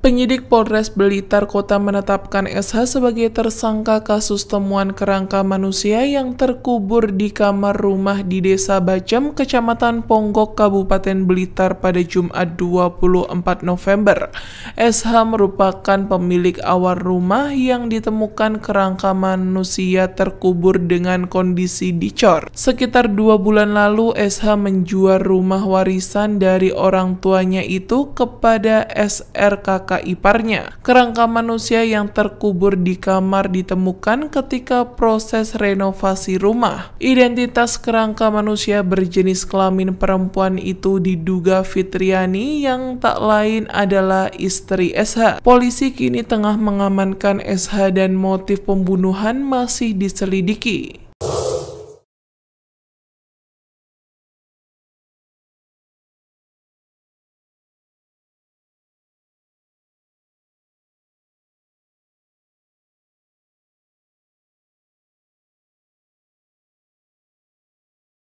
Penyidik Polres Blitar Kota menetapkan SH sebagai tersangka kasus temuan kerangka manusia yang terkubur di kamar rumah di Desa Bacem, Kecamatan Ponggok, Kabupaten Blitar pada Jumat 24 November. SH merupakan pemilik awal rumah yang ditemukan kerangka manusia terkubur dengan kondisi dicor. Sekitar dua bulan lalu, SH menjual rumah warisan dari orang tuanya itu kepada SRKK kakak iparnya. Kerangka manusia yang terkubur di kamar ditemukan ketika proses renovasi rumah. Identitas kerangka manusia berjenis kelamin perempuan itu diduga Fitriani yang tak lain adalah istri SH. Polisi kini tengah mengamankan SH dan motif pembunuhan masih diselidiki.